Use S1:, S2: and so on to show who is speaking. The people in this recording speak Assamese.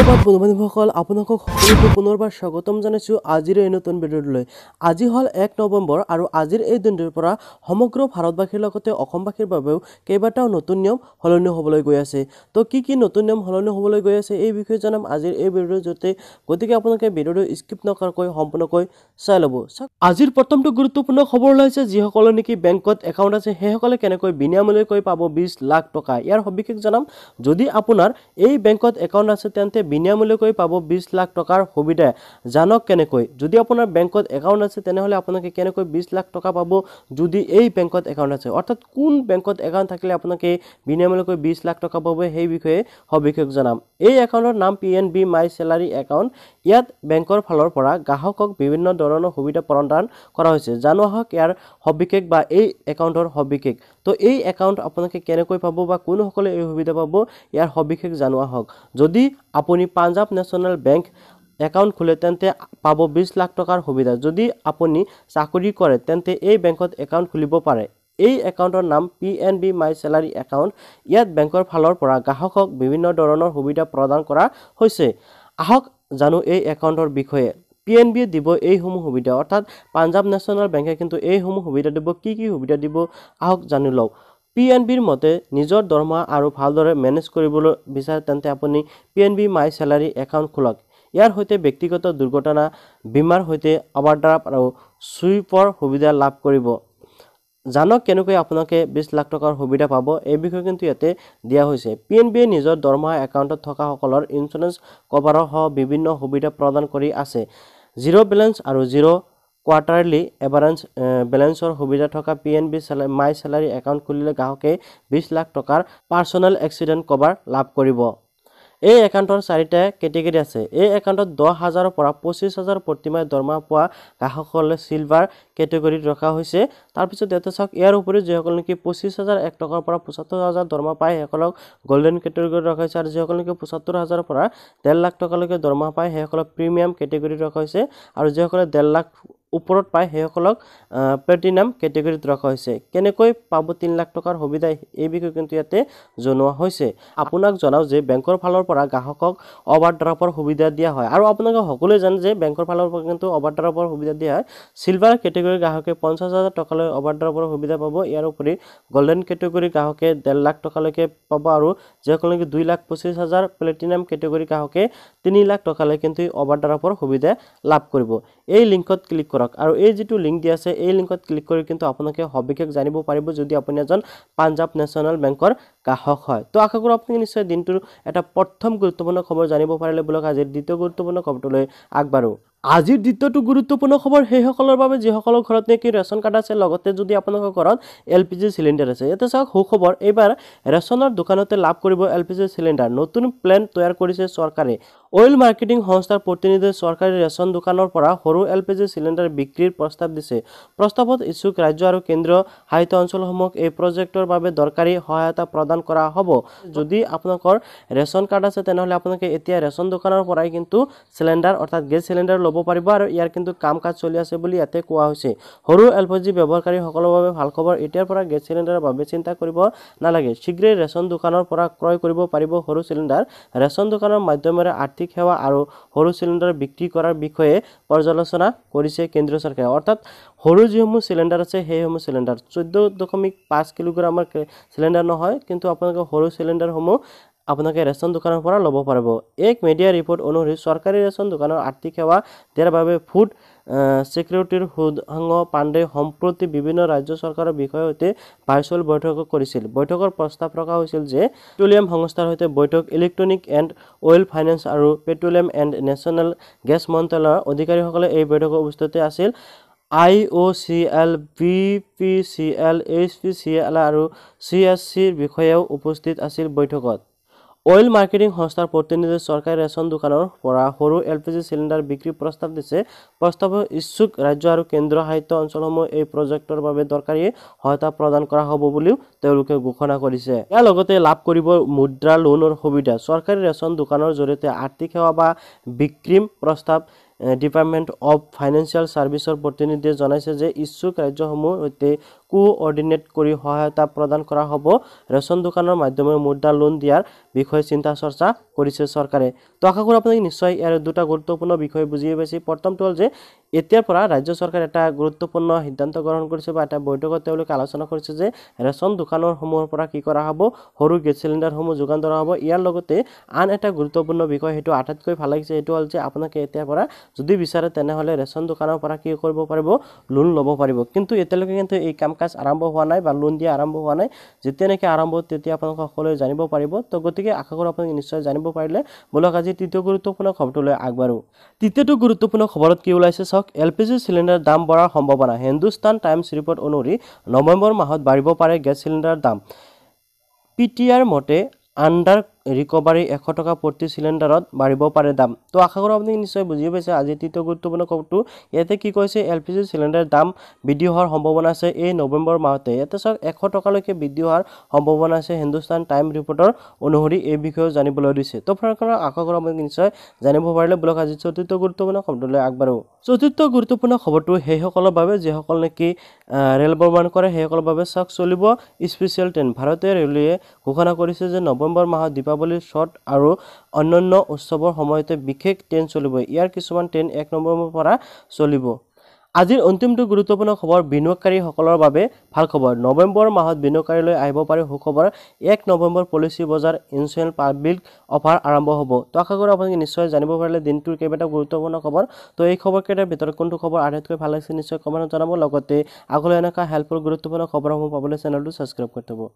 S1: সুপ্রভাত বন্ধু বান্ধব সকল আপনার সকলকে পুনর্বার স্বাগত জানাইছো এই নতুন ভিডিওটলে আজি হল এক নভেম্বর আর আজির এই দিনটির সমগ্র ভারতবাসীর অসমবাসীর বাবেও কেবাটাও নতুন নিয়ম সলনি হবলৈ গৈ আছে তো কি কি নতুন নিয়ম সলনি হবলৈ গৈ আছে এই বিষয়ে জানাম আজির এই ভিডিওর জড়িয়ে গতিকে আপনাকে ভিডিওটি স্কিপ নকৰাকৈ সম্পূৰ্ণকৈ চাই লব চাওক আজিৰ প্ৰথমটো গুৰুত্বপূৰ্ণ খবৰ ওলাইছে যখন নেকি বেংকত একাউণ্ট আছে সেইসকলে কেনেকৈ কেন পাব বিশ লাখ টাকা ইয়ার সবিশেষ জানাম যদি আপোনাৰ এই বেংকত একাউণ্ট আছে তেন্তে বিনামূলীয়াকৈ পাব বিছ লাখ টকাৰ সুবিধা জানক কেনেকৈ যদি আপোনাৰ বেংকত একাউণ্ট আছে তেনেহ'লে আপোনালোকে কেনেকৈ বিছ লাখ টকা পাব যদি এই বেংকত একাউণ্ট আছে অৰ্থাৎ কোন বেংকত একাউণ্ট থাকিলে আপোনালোকে বিনামূলীয়াকৈ বিছ লাখ টকা পাব সেই বিষয়ে সবিশেষ জনাম এই একাউণ্টৰ নাম P N B my salary account ইয়াত বেংকৰ ফালৰ পৰা গ্ৰাহকক বিভিন্ন ধৰণৰ সুবিধা প্ৰদান কৰা হৈছে জানো আহক ইয়াৰ সবিশেষ বা এই একাউণ্টৰ সবিশেষ তো এই একাউণ্ট আপোনালোকে কেনেকৈ পাব বা কোনসকলে এই সুবিধা পাব ইয়াৰ সবিশেষ জানো আহক যদি আপুনি পাঞ্জাব নেশ্যনেল বেংক একাউণ্ট খোলে তেন্তে পাব বিছ লাখ টকাৰ সুবিধা যদি আপুনি চাকৰি কৰে তেন্তে এই বেংকত একাউণ্ট খুলিব পাৰে এই একাউণ্টৰ নাম P N B my salary account ইয়াত বেংকৰ ফালৰ পৰা গ্ৰাহকক বিভিন্ন ধৰণৰ সুবিধা প্ৰদান কৰা হৈছে আহক জানো এই একাউণ্টৰ বিষয়ে পি এন বিয়ে দিব এইসমূহ সুবিধা অৰ্থাৎ পাঞ্জাৱ নেশ্যনেল বেংকে কিন্তু এইসমূহ সুবিধা দিব কি কি সুবিধা দিব আহক জানি লওক পি এন বিৰ মতে নিজৰ দৰমহা আৰু ভালদৰে মেনেজ কৰিবলৈ বিচাৰে তেন্তে আপুনি P N B my salary account খোলক ইয়াৰ সৈতে ব্যক্তিগত দুৰ্ঘটনা বীমাৰ সৈতে অভাৰড্ৰাফ্ট আৰু চুইপৰ সুবিধা লাভ কৰিব জানক কেনেকৈ আপোনালোকে বিছ লাখ টকাৰ সুবিধা পাব এই বিষয়ে কিন্তু ইয়াতে দিয়া হৈছে পি এন বিয়ে নিজৰ দৰমহা একাউণ্টত থকাসকলৰ ইঞ্চুৰেঞ্চ কভাৰৰ সহ বিভিন্ন সুবিধা প্ৰদান কৰি আছে জিৰ' বেলেঞ্চ আৰু জিৰ' কোৱাৰ্টাৰলি এভাৰেঞ্চ বেলেঞ্চৰ সুবিধা থকা P N B salary my salary account খুলিলে গ্ৰাহকে বিছ লাখ টকাৰ পাৰ্চনেল এক্সিডেণ্ট কভাৰ লাভ কৰিব এই একাউণ্টৰ চাৰিটা কেটেগৰী আছে এই একাউণ্টত দহ হাজাৰৰ পৰা পঁচিছ হাজাৰ প্ৰতিমাহে দৰমহা পোৱা গ্ৰাহকসকলে চিলভাৰ কেটেগৰীত ৰখা হৈছে তাৰপিছত ইয়াতে চাওক ইয়াৰ উপৰিও যিসকল নেকি পঁচিছ হাজাৰ এক টকাৰ পৰা পঁচাত্তৰ হাজাৰ দৰমহা পায় সেইসকলক গল্ডেন কেটেগৰীত ৰখা হৈছে আৰু যিসকল নেকি পঁচাত্তৰ হাজাৰৰ পৰা ডেৰ লাখ টকালৈকে দৰমহা পায় সেইসকলক প্ৰিমিয়াম কেটেগৰীত ৰখা হৈছে আৰু যিসকলে ডেৰ লাখ ওপৰত পায় সেইসকলক প্লেটিনাম কেটেগৰীত ৰখা হৈছে কেনেকৈ পাব তিনি লাখ টকাৰ সুবিধা এই বিষয়ে কিন্তু ইয়াতে জনোৱা হৈছে আপোনাক জনাওঁ যে বেংকৰ ফালৰ পৰা গ্ৰাহকক অভাৰ ড্ৰাফৰ সুবিধা দিয়া হয় আৰু আপোনালোকে সকলোৱে জানে যে বেংকৰ ফালৰ পৰা কিন্তু অভাৰ ড্ৰাফৰ সুবিধা দিয়া হয় চিলভাৰ কেটেগৰীৰ গ্ৰাহকে পঞ্চাছ হাজাৰ টকালৈ অভাৰ ড্ৰাফৰ সুবিধা পাব ইয়াৰ উপৰি গল্ডেন কেটেগৰীৰ গ্ৰাহকে ডেৰ লাখ টকালৈকে পাব আৰু যিসকল নেকি দুই লাখ পঁচিছ হাজাৰ প্লেটিনাম কেটেগৰীৰ গ্ৰাহকে তিনি লাখ টকালৈ কিন্তু অভাৰ ড্ৰাফৰ সুবিধা লাভ কৰিব এই লিংকত ক্লিক কৰিব কৰক আৰু এই যিটো লিংক দি আছে এই লিংকত ক্লিক কৰি কিন্তু আপোনালোকে সবিশেষ জানিব পাৰিব যদি আপুনি এজন পাঞ্জাব নেশ্যনেল বেংকৰ গ্ৰাহক হয় তো আশা কৰোঁ আপুনি নিশ্চয় দিনটোৰ এটা প্ৰথম গুৰুত্বপূৰ্ণ খবৰ জানিব পাৰিলে বোলক আজিৰ দ্বিতীয় গুৰুত্বপূৰ্ণ খবৰটোলৈ আগবাঢ়োঁ আজিৰ দ্বিতীয়টো গুৰুত্বপূৰ্ণ খবৰ সেইসকলৰ বাবে যিসকলৰ ঘৰত নেকি ৰেচন কাৰ্ড আছে লগতে যদি আপোনালোকৰ ঘৰত এল পি জি চিলিণ্ডাৰ আছে ইয়াতে চাওক সুখবৰ এইবাৰ ৰেচনৰ দোকানতে লাভ কৰিব এল পি জি চিলিণ্ডাৰ নতুন প্লেন তৈয়াৰ কৰিছে চৰকাৰে অইল মাৰ্কেটিং সংস্থাৰ প্ৰতিনিধিয়ে চৰকাৰী ৰেচন দোকানৰ পৰা সৰু এল পি জি চিলিণ্ডাৰ বিক্ৰীৰ প্ৰস্তাৱ দিছে প্ৰস্তাৱত ইচ্ছুক ৰাজ্য আৰু কেন্দ্ৰীয় সাহিত্য অঞ্চলসমূহক এই প্ৰজেক্টৰ বাবে দৰকাৰী সহায়তা প্ৰদান কৰা হ'ব যদি আপোনালোকৰ ৰেচন কাৰ্ড আছে তেনেহ'লে আপোনালোকে এতিয়া ৰেচন দোকানৰ পৰাই কিন্তু চিলিণ্ডাৰ অৰ্থাৎ গেছ চিলিণ্ডাৰ ল'ব পাৰিব আৰু ইয়াৰ কিন্তু কাম কাজ চলি আছে বুলি ইয়াতে কোৱা হৈছে সৰু এল পি জি ব্যৱহাৰকাৰীসকলৰ বাবে ভাল খবৰ এতিয়াৰ পৰা গেছ চিলিণ্ডাৰৰ বাবে চিন্তা কৰিব নালাগে শীঘ্ৰেই ৰেচন দোকানৰ পৰা ক্ৰয় কৰিব পাৰিব সৰু চিলিণ্ডাৰ ৰেচন দোকানৰ মাধ্যমেৰে আৰ্থিক সেৱা আৰু সৰু চিলিণ্ডাৰ বিক্ৰী কৰাৰ বিষয়ে পৰ্যালোচনা কৰিছে কেন্দ্ৰীয় চৰকাৰে অৰ্থাৎ সৰু যিসমূহ চিলিণ্ডাৰ আছে সেইসমূহ চিলিণ্ডাৰ চৈধ্য দশমিক পাঁচ কিলোগ্ৰামৰ চিলিণ্ডাৰ নহয় কিন্তু আপোনালোকে সৰু চিলিণ্ডাৰসমূহ আপোনালোকে ৰেচন দোকানৰ পৰা ল'ব পাৰিব এক মিডিয়া ৰিপৰ্ট অনুসৰি চৰকাৰী ৰেচন দোকানৰ আৰ্থিক সেৱা দিয়াৰ বাবে ফুড ছিকিউৰিটিৰ সুদসংগ পাণ্ডে সম্প্ৰতি বিভিন্ন ৰাজ্য চৰকাৰৰ বিষয়ৰ সৈতে ভাৰ্চুৱেল বৈঠক কৰিছিল বৈঠকৰ প্ৰস্তাৱ ৰখা হৈছিল যে পেট্ৰলিয়াম সংস্থাৰ সৈতে বৈঠক ইলেক্ট্ৰনিক এণ্ড অইল ফাইনেন্স আৰু পেট্ৰলিয়াম এণ্ড নেশ্যনেল গেছ মন্ত্ৰালয়ৰ অধিকাৰীসকলে এই বৈঠকৰ উপস্থিত আছিল I O' C L B P C L H P C L আৰু চি এছ চিৰ বিষয়েও উপস্থিত আছিল বৈঠকত অইল মাৰ্কেটিং সংস্থাৰ প্ৰতিনিধি চৰকাৰে ৰেচন দোকানৰ পৰা সৰু এল পি জি চিলিণ্ডাৰ বিক্ৰী প্ৰস্তাৱ দিছে প্ৰস্তাৱৰ ইচ্ছুক ৰাজ্য আৰু কেন্দ্ৰশাসিত অঞ্চলসমূহ এই প্ৰজেক্টৰ বাবে দৰকাৰী সহায়তা প্ৰদান কৰা হ'ব বুলিও তেওঁলোকে ঘোষণা কৰিছে ইয়াৰ লগতে লাভ কৰিব মুদ্ৰা লোনৰ সুবিধা চৰকাৰী ৰেচন দোকানৰ জৰিয়তে আৰ্থিক সেৱা বা বিক্ৰীম প্ৰস্তাৱ ডিপাৰ্টমেণ্ট অৱ ফাইনেন্সিয়েল ছাৰ্ভিচৰ প্ৰতিনিধিয়ে জনাইছে যে ইচ্ছুক ৰাজ্যসমূহৰ সৈতে কোঅৰ্ডিনেট কৰি সহায়তা প্ৰদান কৰা হ'ব ৰেচন দোকানৰ মাধ্যমেৰে মুদ্ৰা লোন দিয়াৰ বিষয়ে চিন্তা চৰ্চা কৰিছে চৰকাৰে তো আশা কৰোঁ আপোনালোকে নিশ্চয় ইয়াৰ দুটা গুৰুত্বপূৰ্ণ বিষয় বুজি পাইছে প্ৰথমটো হ'ল যে এতিয়াৰ পৰা ৰাজ্য চৰকাৰে এটা গুৰুত্বপূৰ্ণ সিদ্ধান্ত গ্ৰহণ কৰিছে বা এটা বৈঠকত তেওঁলোকে আলোচনা কৰিছে যে ৰেচন দোকানৰসমূহৰ পৰা কি কৰা হ'ব সৰু গেছ চিলিণ্ডাৰসমূহ যোগান ধৰা হ'ব ইয়াৰ লগতে আন এটা গুৰুত্বপূৰ্ণ বিষয় সেইটো আটাইতকৈ ভাল লাগিছে সেইটো হ'ল যে আপোনালোকে এতিয়াৰ পৰা যদি বিচাৰে তেনেহ'লে ৰেচন দোকানৰ পৰা কি কৰিব পাৰিব লোন ল'ব পাৰিব কিন্তু এতিয়ালৈকে কিন্তু এই কাম কাজ আৰম্ভ হোৱা নাই বা লোন দিয়া আৰম্ভ হোৱা নাই যেতিয়া নেকি আৰম্ভ তেতিয়া আপোনালোকে সকলোৱে জানিব পাৰিব তো গতিকে আশা কৰোঁ আপোনালোকে নিশ্চয় জানিব পাৰিলে বোলক আজি তৃতীয় গুৰুত্বপূৰ্ণ খবৰটোলৈ আগবাঢ়োঁ তৃতীয়টো গুৰুত্বপূৰ্ণ খবৰত কি ওলাইছে চাওক এল পি জি চিলিণ্ডাৰ দাম বঢ়াৰ সম্ভাৱনা হিন্দুস্তান টাইমছ ৰিপৰ্ট অনুসৰি নৱেম্বৰ মাহত বাঢ়িব পাৰে গেছ চিলিণ্ডাৰৰ দাম পি টি আৰ মতে আণ্ডাৰ ৰিকভাৰী এশ টকা প্ৰতি চিলিণ্ডাৰত বাঢ়িব পাৰে দাম তো আশা কৰোঁ আপুনি নিশ্চয় বুজি পাইছে আজি তৃতীয় গুৰুত্বপূৰ্ণ খবৰটো ইয়াতে কি কৈছে এল পি জি চিলিণ্ডাৰ দাম বৃদ্ধি হোৱাৰ সম্ভাৱনা আছে এই নৱেম্বৰ মাহতে ইয়াতে চাওক এশ টকালৈকে বৃদ্ধি হোৱাৰ সম্ভাৱনা আছে হিন্দুস্তান টাইম ৰিপৰ্টৰ অনুসৰি এই বিষয়েও জানিবলৈ দিছে তো ফাৰ আশা কৰোঁ আপুনি নিশ্চয় জানিব পাৰিলে ব্লগ আজি চতুৰ্থ গুৰুত্বপূৰ্ণ খবৰটোলৈ আগবাঢ়োঁ চতুৰ্থ গুৰুত্বপূৰ্ণ খবৰটো সেইসকলৰ বাবে যিসকল নেকি ৰেল ভ্ৰমণ কৰে সেইসকলৰ বাবে চাওক চলিব স্পেচিয়েল ট্ৰেইন ভাৰতীয় ৰেলৱে ঘোষণা কৰিছে যে নৱেম্বৰ মাহত দীপাৱলীৰ শ্বট আৰু অন্যান্য উৎসৱৰ সময়তে বিশেষ ট্ৰেইন চলিব ইয়াৰ কিছুমান ট্ৰেইন এক নম্বৰৰ পৰা চলিব আজিৰ অন্তিমটো গুৰুত্বপূৰ্ণ খবৰ বিনিয়োগকাৰীসকলৰ বাবে ভাল খবৰ নৱেম্বৰ মাহত বিনিয়োগকাৰীলৈ আহিব পাৰে সুখবৰ এক নৱেম্বৰ পলিচি বজাৰ ইঞ্চুৰেঞ্চ পাব্লিক অফাৰ আৰম্ভ হ'ব ত' আশা কৰোঁ আপোনালোকে নিশ্চয় জানিব পাৰিলে দিনটোৰ কেইবাটাও গুৰুত্বপূৰ্ণ খবৰ ত' এই খবৰকেইটাৰ ভিতৰত কোনটো খবৰ আটাইতকৈ ভাল লাগিছে নিশ্চয় কমেণ্ট জনাব লগতে আগলৈ এনেকুৱা হেল্পফুল গুৰুত্বপূৰ্ণ খবৰসমূহ পাবলৈ চেনেলটো ছাবস্ক্ৰাইব কৰি থ'ব